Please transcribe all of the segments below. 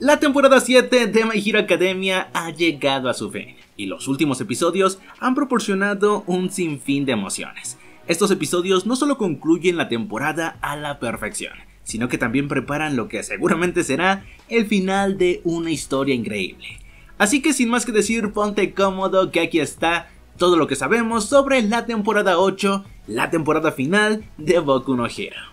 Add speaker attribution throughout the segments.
Speaker 1: La temporada 7 de My Hero Academia ha llegado a su fin y los últimos episodios han proporcionado un sinfín de emociones. Estos episodios no solo concluyen la temporada a la perfección, sino que también preparan lo que seguramente será el final de una historia increíble. Así que sin más que decir, ponte cómodo que aquí está todo lo que sabemos sobre la temporada 8, la temporada final de Boku no Hero.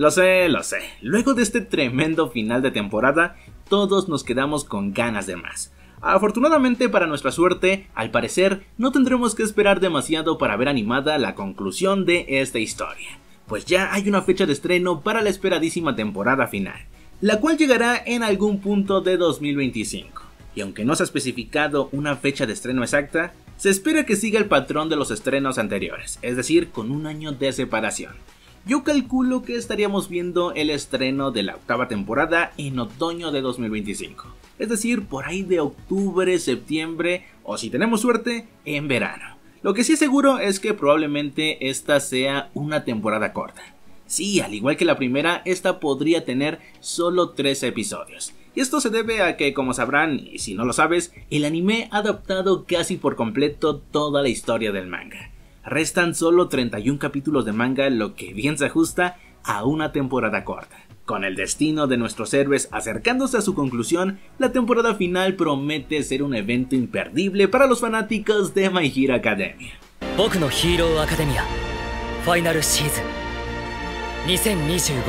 Speaker 1: Lo sé, lo sé. Luego de este tremendo final de temporada, todos nos quedamos con ganas de más. Afortunadamente para nuestra suerte, al parecer, no tendremos que esperar demasiado para ver animada la conclusión de esta historia, pues ya hay una fecha de estreno para la esperadísima temporada final, la cual llegará en algún punto de 2025. Y aunque no se ha especificado una fecha de estreno exacta, se espera que siga el patrón de los estrenos anteriores, es decir, con un año de separación yo calculo que estaríamos viendo el estreno de la octava temporada en otoño de 2025. Es decir, por ahí de octubre, septiembre o si tenemos suerte, en verano. Lo que sí es seguro es que probablemente esta sea una temporada corta. Sí, al igual que la primera, esta podría tener solo tres episodios. Y esto se debe a que, como sabrán, y si no lo sabes, el anime ha adaptado casi por completo toda la historia del manga. Restan solo 31 capítulos de manga, lo que bien se ajusta a una temporada corta. Con el destino de nuestros héroes acercándose a su conclusión, la temporada final promete ser un evento imperdible para los fanáticos de My Hero Academia. Hero Academia Final Season 2025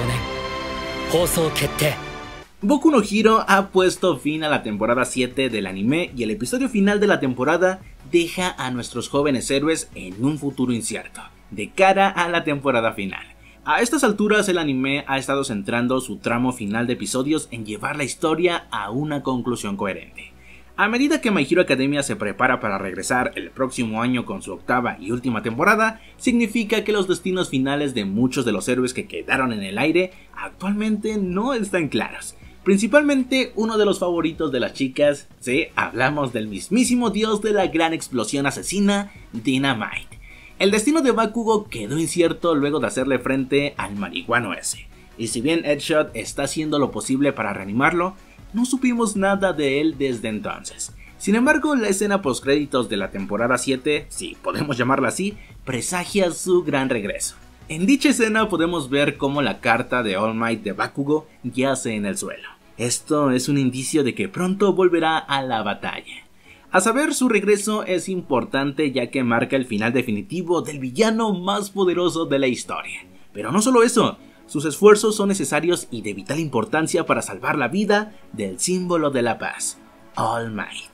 Speaker 1: Boku no Hero ha puesto fin a la temporada 7 del anime y el episodio final de la temporada deja a nuestros jóvenes héroes en un futuro incierto, de cara a la temporada final. A estas alturas el anime ha estado centrando su tramo final de episodios en llevar la historia a una conclusión coherente. A medida que My Hero Academia se prepara para regresar el próximo año con su octava y última temporada, significa que los destinos finales de muchos de los héroes que quedaron en el aire actualmente no están claros, Principalmente uno de los favoritos de las chicas, sí, hablamos del mismísimo dios de la gran explosión asesina, Dynamite. El destino de Bakugo quedó incierto luego de hacerle frente al marihuano ese, y si bien Headshot está haciendo lo posible para reanimarlo, no supimos nada de él desde entonces. Sin embargo, la escena postcréditos de la temporada 7, si podemos llamarla así, presagia su gran regreso. En dicha escena podemos ver cómo la carta de All Might de Bakugo yace en el suelo. Esto es un indicio de que pronto volverá a la batalla. A saber, su regreso es importante ya que marca el final definitivo del villano más poderoso de la historia. Pero no solo eso, sus esfuerzos son necesarios y de vital importancia para salvar la vida del símbolo de la paz, All Might.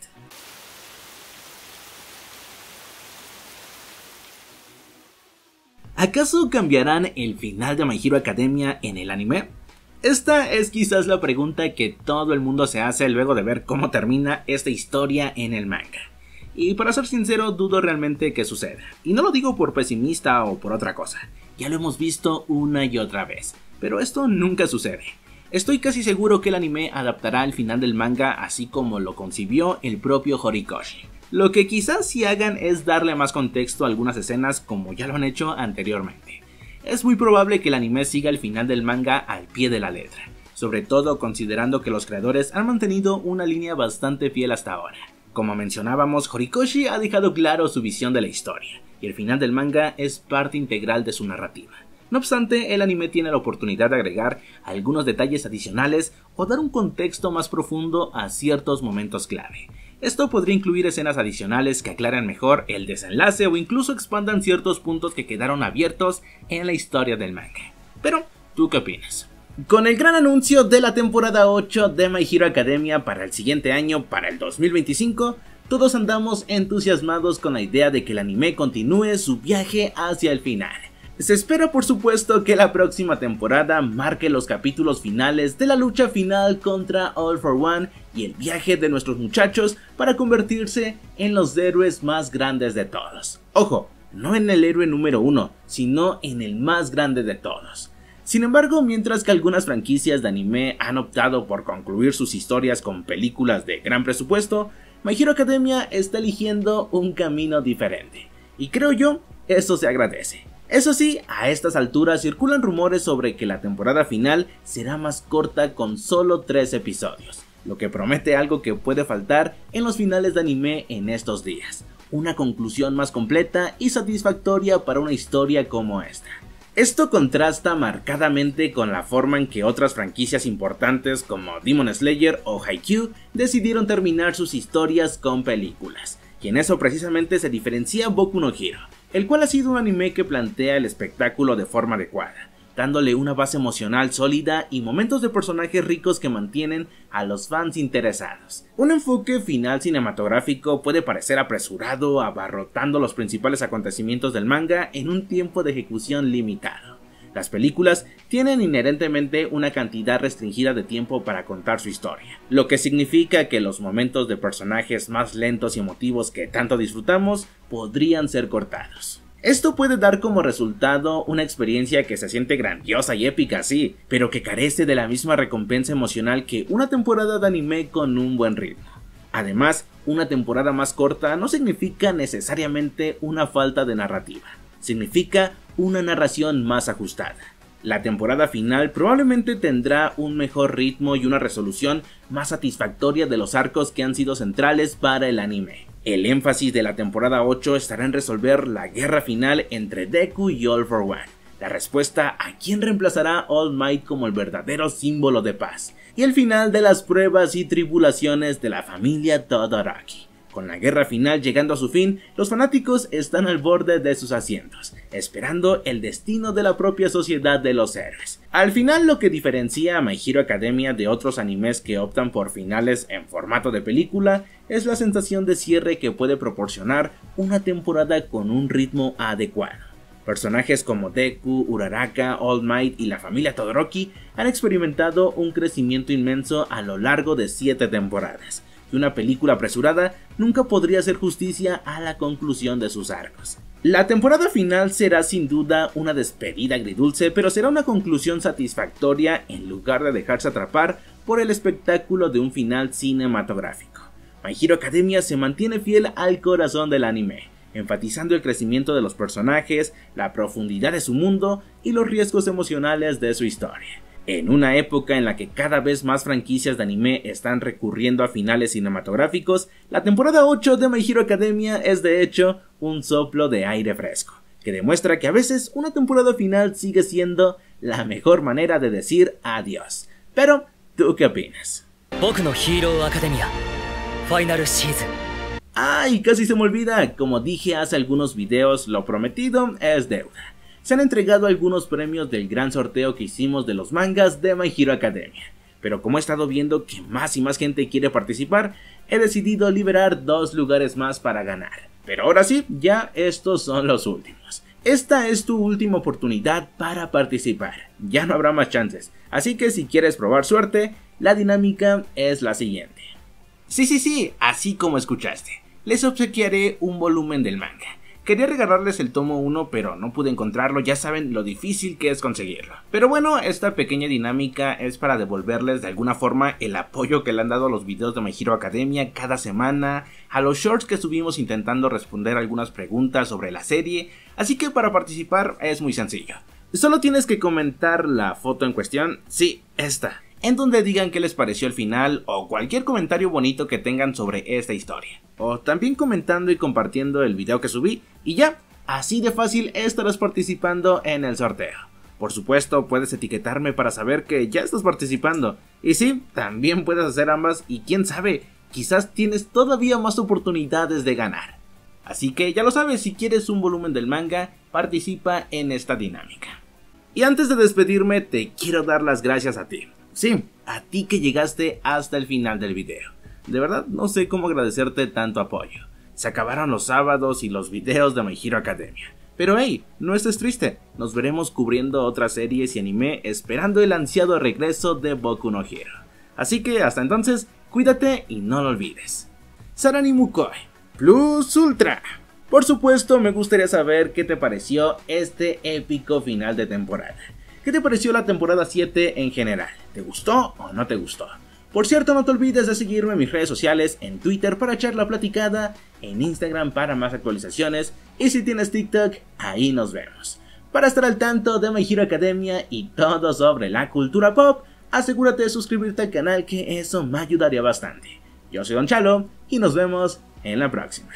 Speaker 1: ¿Acaso cambiarán el final de My Hero Academia en el anime? Esta es quizás la pregunta que todo el mundo se hace luego de ver cómo termina esta historia en el manga. Y para ser sincero, dudo realmente que suceda. Y no lo digo por pesimista o por otra cosa, ya lo hemos visto una y otra vez, pero esto nunca sucede. Estoy casi seguro que el anime adaptará el final del manga así como lo concibió el propio Horikoshi. Lo que quizás sí hagan es darle más contexto a algunas escenas como ya lo han hecho anteriormente. Es muy probable que el anime siga el final del manga al pie de la letra, sobre todo considerando que los creadores han mantenido una línea bastante fiel hasta ahora. Como mencionábamos, Horikoshi ha dejado claro su visión de la historia, y el final del manga es parte integral de su narrativa. No obstante, el anime tiene la oportunidad de agregar algunos detalles adicionales o dar un contexto más profundo a ciertos momentos clave. Esto podría incluir escenas adicionales que aclaran mejor el desenlace o incluso expandan ciertos puntos que quedaron abiertos en la historia del manga. Pero, ¿tú qué opinas? Con el gran anuncio de la temporada 8 de My Hero Academia para el siguiente año, para el 2025, todos andamos entusiasmados con la idea de que el anime continúe su viaje hacia el final. Se espera por supuesto que la próxima temporada marque los capítulos finales de la lucha final contra All for One y el viaje de nuestros muchachos para convertirse en los héroes más grandes de todos. Ojo, no en el héroe número uno, sino en el más grande de todos. Sin embargo, mientras que algunas franquicias de anime han optado por concluir sus historias con películas de gran presupuesto, My Hero Academia está eligiendo un camino diferente. Y creo yo, eso se agradece. Eso sí, a estas alturas circulan rumores sobre que la temporada final será más corta con solo 3 episodios, lo que promete algo que puede faltar en los finales de anime en estos días, una conclusión más completa y satisfactoria para una historia como esta. Esto contrasta marcadamente con la forma en que otras franquicias importantes como Demon Slayer o Haikyuu decidieron terminar sus historias con películas, y en eso precisamente se diferencia Boku no Hero, el cual ha sido un anime que plantea el espectáculo de forma adecuada, dándole una base emocional sólida y momentos de personajes ricos que mantienen a los fans interesados. Un enfoque final cinematográfico puede parecer apresurado, abarrotando los principales acontecimientos del manga en un tiempo de ejecución limitado. Las películas tienen inherentemente una cantidad restringida de tiempo para contar su historia, lo que significa que los momentos de personajes más lentos y emotivos que tanto disfrutamos podrían ser cortados. Esto puede dar como resultado una experiencia que se siente grandiosa y épica, sí, pero que carece de la misma recompensa emocional que una temporada de anime con un buen ritmo. Además, una temporada más corta no significa necesariamente una falta de narrativa, significa una narración más ajustada. La temporada final probablemente tendrá un mejor ritmo y una resolución más satisfactoria de los arcos que han sido centrales para el anime. El énfasis de la temporada 8 estará en resolver la guerra final entre Deku y All for One, la respuesta a quién reemplazará All Might como el verdadero símbolo de paz, y el final de las pruebas y tribulaciones de la familia Todoroki. Con la guerra final llegando a su fin, los fanáticos están al borde de sus asientos, esperando el destino de la propia sociedad de los héroes. Al final lo que diferencia a My Hero Academia de otros animes que optan por finales en formato de película es la sensación de cierre que puede proporcionar una temporada con un ritmo adecuado. Personajes como Deku, Uraraka, All Might y la familia Todoroki han experimentado un crecimiento inmenso a lo largo de siete temporadas, que una película apresurada nunca podría hacer justicia a la conclusión de sus arcos. La temporada final será sin duda una despedida agridulce, pero será una conclusión satisfactoria en lugar de dejarse atrapar por el espectáculo de un final cinematográfico. My Hero Academia se mantiene fiel al corazón del anime, enfatizando el crecimiento de los personajes, la profundidad de su mundo y los riesgos emocionales de su historia. En una época en la que cada vez más franquicias de anime están recurriendo a finales cinematográficos, la temporada 8 de My Hero Academia es de hecho un soplo de aire fresco, que demuestra que a veces una temporada final sigue siendo la mejor manera de decir adiós. Pero, ¿tú qué opinas? Ay, casi se me olvida, como dije hace algunos videos, lo prometido es deuda se han entregado algunos premios del gran sorteo que hicimos de los mangas de My Hero Academia. Pero como he estado viendo que más y más gente quiere participar, he decidido liberar dos lugares más para ganar. Pero ahora sí, ya estos son los últimos. Esta es tu última oportunidad para participar. Ya no habrá más chances. Así que si quieres probar suerte, la dinámica es la siguiente. Sí, sí, sí, así como escuchaste. Les obsequiaré un volumen del manga. Quería regalarles el tomo 1, pero no pude encontrarlo, ya saben lo difícil que es conseguirlo. Pero bueno, esta pequeña dinámica es para devolverles de alguna forma el apoyo que le han dado a los videos de My Hero Academia cada semana, a los shorts que subimos intentando responder algunas preguntas sobre la serie, así que para participar es muy sencillo. Solo tienes que comentar la foto en cuestión, sí, esta, en donde digan qué les pareció el final o cualquier comentario bonito que tengan sobre esta historia. O también comentando y compartiendo el video que subí y ya, así de fácil estarás participando en el sorteo. Por supuesto, puedes etiquetarme para saber que ya estás participando. Y sí, también puedes hacer ambas y quién sabe, quizás tienes todavía más oportunidades de ganar. Así que ya lo sabes, si quieres un volumen del manga, participa en esta dinámica. Y antes de despedirme, te quiero dar las gracias a ti Sí, a ti que llegaste hasta el final del video. De verdad, no sé cómo agradecerte tanto apoyo. Se acabaron los sábados y los videos de My Hero Academia. Pero hey, no estés triste, nos veremos cubriendo otras series y anime esperando el ansiado regreso de Boku no Hero. Así que hasta entonces, cuídate y no lo olvides. Sarani Mukoi, Plus Ultra. Por supuesto, me gustaría saber qué te pareció este épico final de temporada. ¿Qué te pareció la temporada 7 en general? ¿Te gustó o no te gustó? Por cierto, no te olvides de seguirme en mis redes sociales, en Twitter para echar la platicada, en Instagram para más actualizaciones y si tienes TikTok, ahí nos vemos. Para estar al tanto de My Hero Academia y todo sobre la cultura pop, asegúrate de suscribirte al canal que eso me ayudaría bastante. Yo soy Don Chalo y nos vemos en la próxima.